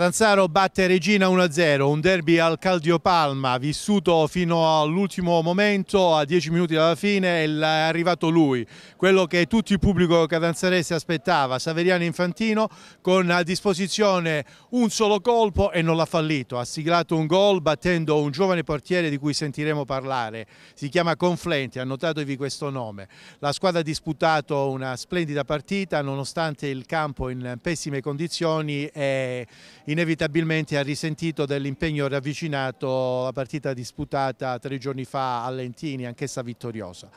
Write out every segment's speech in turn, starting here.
Catanzaro batte Regina 1-0, un derby al Caldiopalma, vissuto fino all'ultimo momento, a 10 minuti dalla fine è arrivato lui, quello che tutto il pubblico catanzarese aspettava, Saveriano Infantino con a disposizione un solo colpo e non l'ha fallito, ha siglato un gol battendo un giovane portiere di cui sentiremo parlare, si chiama Conflenti, annotatevi questo nome. La squadra ha disputato una splendida partita nonostante il campo in pessime condizioni e inevitabilmente ha risentito dell'impegno ravvicinato la partita disputata tre giorni fa a Lentini, anch'essa vittoriosa.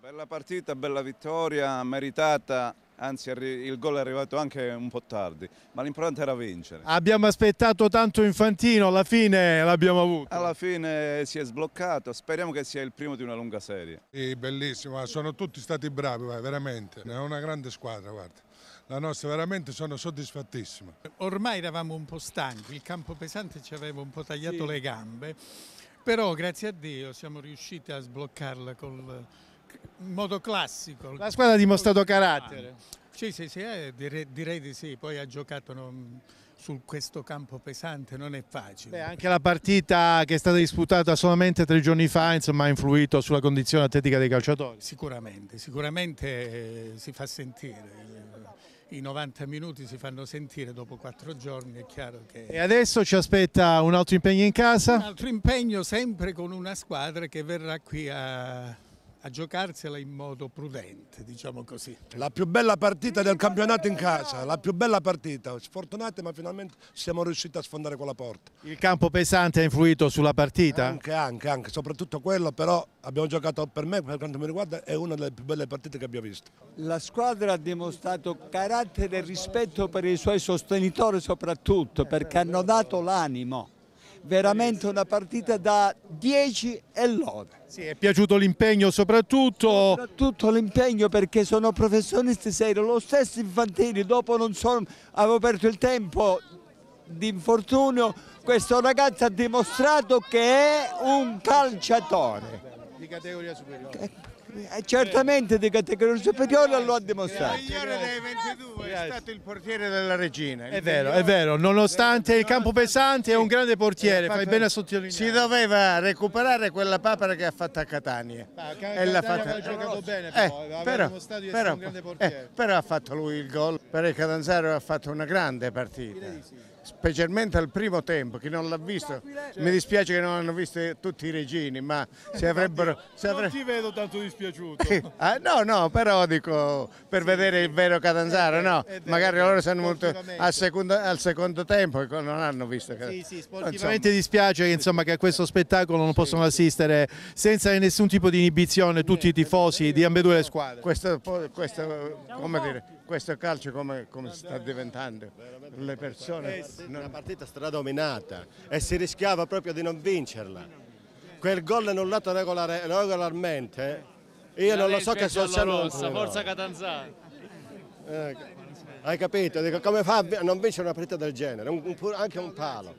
Bella partita, bella vittoria, meritata, anzi il gol è arrivato anche un po' tardi, ma l'importante era vincere. Abbiamo aspettato tanto Infantino, alla fine l'abbiamo avuto. Alla fine si è sbloccato, speriamo che sia il primo di una lunga serie. Sì, bellissimo, sono tutti stati bravi, veramente, è una grande squadra, guarda la nostra, veramente sono soddisfattissimo. Ormai eravamo un po' stanchi, il campo pesante ci aveva un po' tagliato sì. le gambe, però grazie a Dio siamo riusciti a sbloccarla col, in modo classico. La squadra ha dimostrato carattere. Sì, sì, sì eh, direi, direi, di sì, poi ha giocato non, su questo campo pesante, non è facile. Beh, anche la partita che è stata disputata solamente tre giorni fa insomma, ha influito sulla condizione atletica dei calciatori. Sicuramente, sicuramente eh, si fa sentire i 90 minuti si fanno sentire dopo quattro giorni, è chiaro che... E adesso ci aspetta un altro impegno in casa? Un altro impegno sempre con una squadra che verrà qui a a giocarsela in modo prudente, diciamo così. La più bella partita del campionato in casa, la più bella partita, sfortunate ma finalmente siamo riusciti a sfondare quella porta. Il campo pesante ha influito sulla partita? Anche, anche, anche, soprattutto quello però abbiamo giocato per me, per quanto mi riguarda, è una delle più belle partite che abbiamo visto. La squadra ha dimostrato carattere e rispetto per i suoi sostenitori soprattutto, perché hanno dato l'animo veramente una partita da 10 e lode. Sì, è piaciuto l'impegno soprattutto. Soprattutto l'impegno perché sono professionisti seri, lo stesso Infantini dopo non sono, avevo perso il tempo di infortunio, questo ragazzo ha dimostrato che è un calciatore. Di categoria superiore. Che eh, certamente di categoria superiore lo ha dimostrato. Il migliore dei 22 è stato il portiere della Regina. È vero, è vero, nonostante il campo pesante è un grande portiere, fai bene a sottolineare. Si doveva recuperare quella papera che ha fatto a Catania. Ah, e l'ha fatto ha giocato eh, bene però, eh, però, però, eh, però ha fatto lui il gol, per il Catanzaro ha fatto una grande partita specialmente al primo tempo, chi non l'ha visto, mi dispiace che non hanno visto tutti i regini, ma se avrebbero... Se avre... Non ti vedo tanto dispiaciuto. ah, no, no, però dico per sì, vedere il vero Catanzaro, eh, eh, no, eh, magari loro sono molto al secondo, al secondo tempo e non hanno visto. Sì, sì, sportivamente insomma. dispiace che, insomma, che a questo spettacolo non sì, possono assistere senza nessun tipo di inibizione tutti i tifosi di ambedue le squadre. Questo, questo come dire questo calcio come, come sta diventando. Le persone... Eh, una partita stradominata e si rischiava proprio di non vincerla. Quel gol annullato regolare, regolarmente, io non lo so che sono... Forza Catanzaro. Eh, hai capito? Dico, come fa a non vincere una partita del genere? Un, un, anche un palo.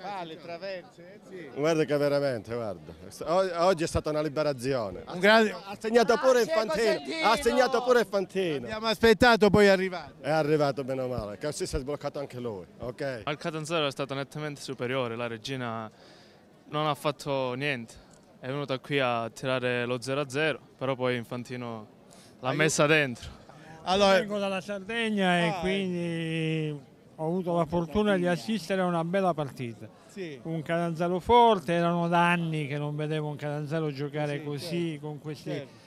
Ah, le traverse? Eh, sì. Guarda che veramente, guarda. Oggi è stata una liberazione. Un grande... Ha segnato pure ah, Fantino. Ha segnato pure Fantino. Abbiamo aspettato, poi è arrivato. È arrivato, meno male. Così si è sbloccato anche lui. Ok. Al Catanzaro è stato nettamente superiore. La regina non ha fatto niente. È venuta qui a tirare lo 0-0, però poi Infantino l'ha ah, messa dentro. Allora... Vengo dalla Sardegna ah, e quindi ecco ho avuto la fortuna di assistere a una bella partita. Sì. Un Catanzaro forte, erano da anni che non vedevo un Catanzaro giocare sì, così, certo. con questi... Certo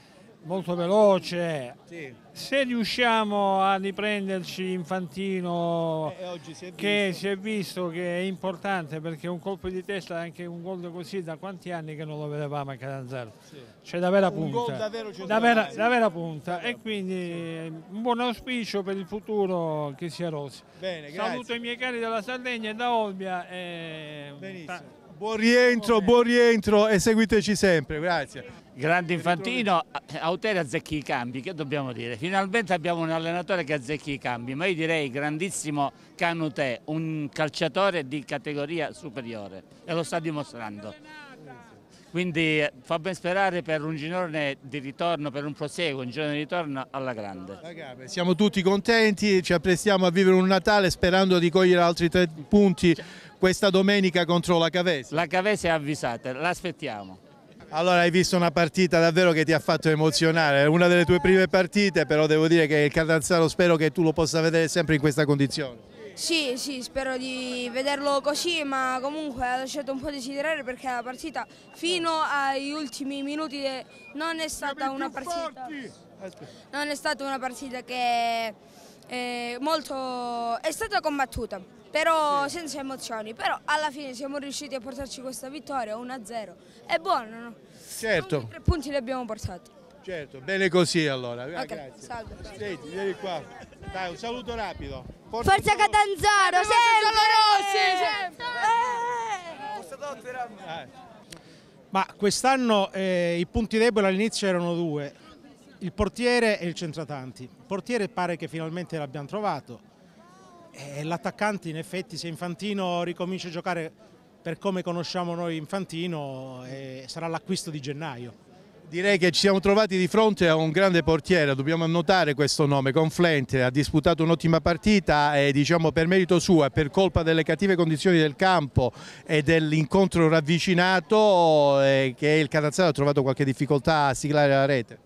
molto veloce. Sì. Se riusciamo a riprenderci Infantino, eh, si che si è visto che è importante perché un colpo di testa, anche un gol così, da quanti anni che non lo vedevamo a Catanzaro? Sì. C'è da vera punta. da, vera, da vera, punta. E quindi un buon auspicio per il futuro che sia Rossi. Bene, Saluto i miei cari dalla Sardegna e da Olbia. E... Buon rientro, buon rientro e seguiteci sempre. Grazie. Grande Infantino, eh, Auteri azzecchi i cambi, che dobbiamo dire? Finalmente abbiamo un allenatore che azzecchi i cambi, ma io direi grandissimo Canutè, un calciatore di categoria superiore e lo sta dimostrando. Quindi eh, fa ben sperare per un girone di ritorno, per un proseguo, un girone di ritorno alla grande. siamo tutti contenti, ci apprestiamo a vivere un Natale sperando di cogliere altri tre punti questa domenica contro la Cavese. La Cavese è avvisata, l'aspettiamo. Allora hai visto una partita davvero che ti ha fatto emozionare, una delle tue prime partite, però devo dire che il Catanzaro spero che tu lo possa vedere sempre in questa condizione. Sì, sì, spero di vederlo così, ma comunque ha lasciato un po' desiderare perché la partita fino agli ultimi minuti non è stata una partita. Non è stata una partita che eh, molto, è stata combattuta, però sì. senza emozioni, però alla fine siamo riusciti a portarci questa vittoria 1-0, è buono, no? Certo. Comunque, tre punti li abbiamo portati. Certo, bene così allora. Okay, Grazie. Salve. Senti, vieni qua. Dai, un saluto rapido. Forza, Forza Catanzaro, sempre! Giallorossi, sempre! Eh! Eh! Ma quest'anno eh, i punti deboli all'inizio erano due, il portiere e il centratanti. Il portiere pare che finalmente l'abbiamo trovato. L'attaccante in effetti se Infantino ricomincia a giocare per come conosciamo noi Infantino eh, sarà l'acquisto di gennaio. Direi che ci siamo trovati di fronte a un grande portiere, dobbiamo annotare questo nome, Conflente, ha disputato un'ottima partita e diciamo per merito suo e per colpa delle cattive condizioni del campo e dell'incontro ravvicinato eh, che il Canazzaro ha trovato qualche difficoltà a siglare la rete.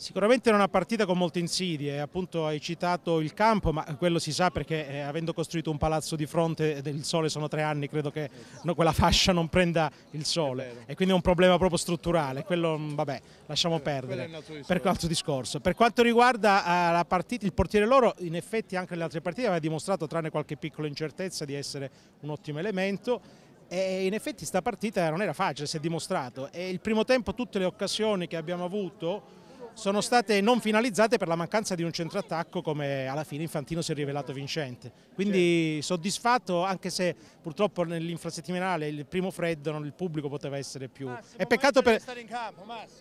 Sicuramente era una partita con molte insidie, appunto hai citato il campo, ma quello si sa perché eh, avendo costruito un palazzo di fronte del sole sono tre anni, credo che no, quella fascia non prenda il sole e quindi è un problema proprio strutturale, quello mm, vabbè lasciamo perdere, per altro discorso. Per quanto riguarda eh, la partita, il portiere loro in effetti anche nelle altre partite aveva dimostrato tranne qualche piccola incertezza di essere un ottimo elemento e in effetti sta partita non era facile, si è dimostrato e il primo tempo tutte le occasioni che abbiamo avuto sono state non finalizzate per la mancanza di un centroattacco come alla fine Infantino si è rivelato vincente. Quindi certo. soddisfatto anche se purtroppo nell'infrasettimanale il primo freddo non il pubblico poteva essere più... È peccato per,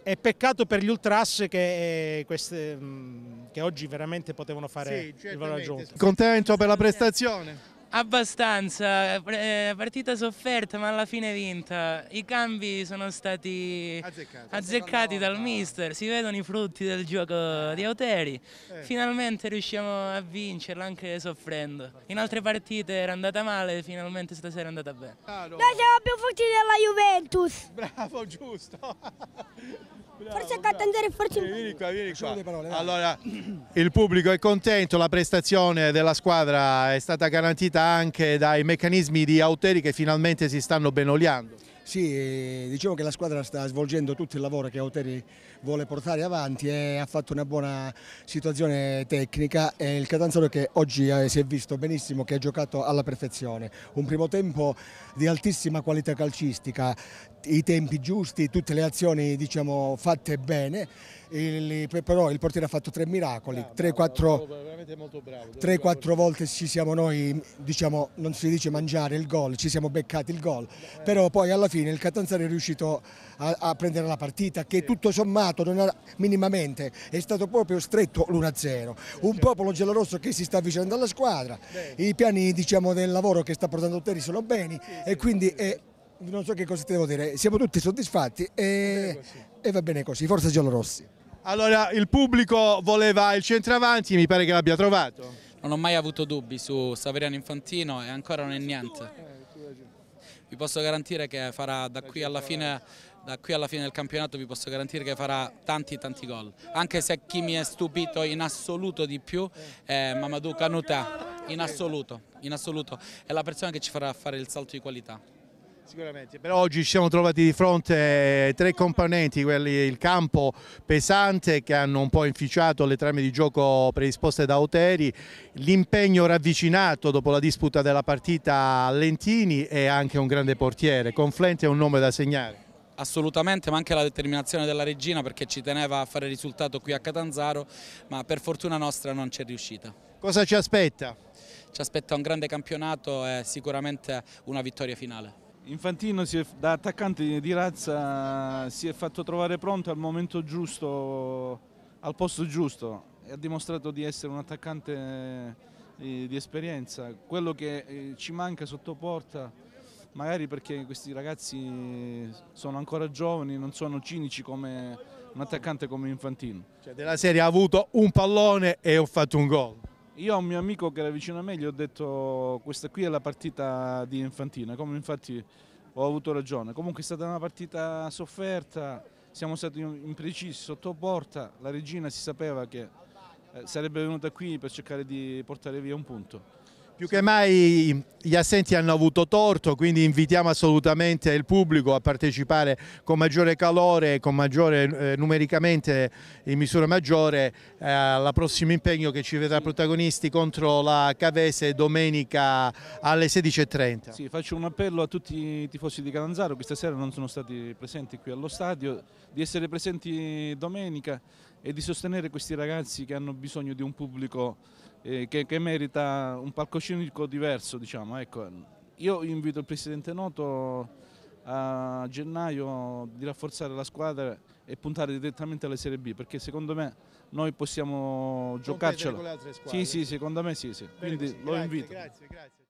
è peccato per gli ultras che, eh, queste, mm, che, oggi veramente potevano fare sì, il valore aggiunto. Contento per la prestazione? Abbastanza, eh, partita sofferta ma alla fine vinta. I cambi sono stati azzeccati, azzeccati dal mister, si vedono i frutti del gioco di Auteri. Eh. Finalmente riusciamo a vincerla anche soffrendo. In altre partite era andata male, finalmente stasera è andata bene. Ah, Noi siamo più forti della Juventus. Bravo, giusto. Forse Catanzaro, forse Vieni qua, vieni qua. allora, il pubblico è contento, la prestazione della squadra è stata garantita anche dai meccanismi di Auteri che finalmente si stanno ben oliando. Sì, dicevo che la squadra sta svolgendo tutto il lavoro che Auteri vuole portare avanti e ha fatto una buona situazione tecnica e il Catanzaro che oggi eh, si è visto benissimo che ha giocato alla perfezione. Un primo tempo di altissima qualità calcistica, i tempi giusti, tutte le azioni diciamo, fatte bene, il, però il portiere ha fatto tre miracoli, 3-4 eh, volte ci siamo noi, diciamo, non si dice mangiare il gol, ci siamo beccati il gol, però poi alla fine fine il Catanzaro è riuscito a, a prendere la partita che tutto sommato non ha, minimamente è stato proprio stretto l'1-0. Un popolo gelorosso che si sta avvicinando alla squadra, i piani diciamo, del lavoro che sta portando Terry sono beni e quindi è, non so che cosa ti devo dire, siamo tutti soddisfatti e, e va bene così, forza gelorossi. Allora il pubblico voleva il centravanti, mi pare che l'abbia trovato. Non ho mai avuto dubbi su Saveriano Infantino e ancora non è niente vi posso garantire che farà da qui alla fine da qui alla fine del campionato vi posso garantire che farà tanti tanti gol anche se chi mi è stupito in assoluto di più è Mamadou Canuta in assoluto, in assoluto è la persona che ci farà fare il salto di qualità Sicuramente, però oggi ci siamo trovati di fronte eh, tre componenti, quelli, il campo pesante che hanno un po' inficiato le trame di gioco predisposte da Oteri, l'impegno ravvicinato dopo la disputa della partita a Lentini e anche un grande portiere, Conflenti è un nome da segnare. Assolutamente, ma anche la determinazione della regina perché ci teneva a fare risultato qui a Catanzaro, ma per fortuna nostra non ci è riuscita. Cosa ci aspetta? Ci aspetta un grande campionato e sicuramente una vittoria finale. Infantino è, da attaccante di razza si è fatto trovare pronto al momento giusto, al posto giusto e ha dimostrato di essere un attaccante eh, di, di esperienza. Quello che eh, ci manca sotto porta, magari perché questi ragazzi sono ancora giovani, non sono cinici come un attaccante come Infantino. Cioè della serie ha avuto un pallone e ho fatto un gol. Io a un mio amico che era vicino a me gli ho detto questa qui è la partita di Infantino, come infatti ho avuto ragione. Comunque è stata una partita sofferta, siamo stati imprecisi sotto porta, la regina si sapeva che eh, sarebbe venuta qui per cercare di portare via un punto. Più che mai gli assenti hanno avuto torto, quindi invitiamo assolutamente il pubblico a partecipare con maggiore calore, con maggiore, eh, numericamente in misura maggiore eh, alla prossimo impegno che ci vedrà protagonisti contro la Cavese domenica alle 16.30. Sì, faccio un appello a tutti i tifosi di Calanzaro che stasera non sono stati presenti qui allo stadio, di essere presenti domenica e di sostenere questi ragazzi che hanno bisogno di un pubblico eh, che, che, merita un palcoscenico diverso. Diciamo. Ecco, io invito il Presidente Noto a gennaio di rafforzare la squadra e puntare direttamente alla Serie B perché secondo me noi possiamo Competere giocarcela. Sì, sì, secondo me sì, sì. quindi così. lo grazie, invito. Grazie, grazie.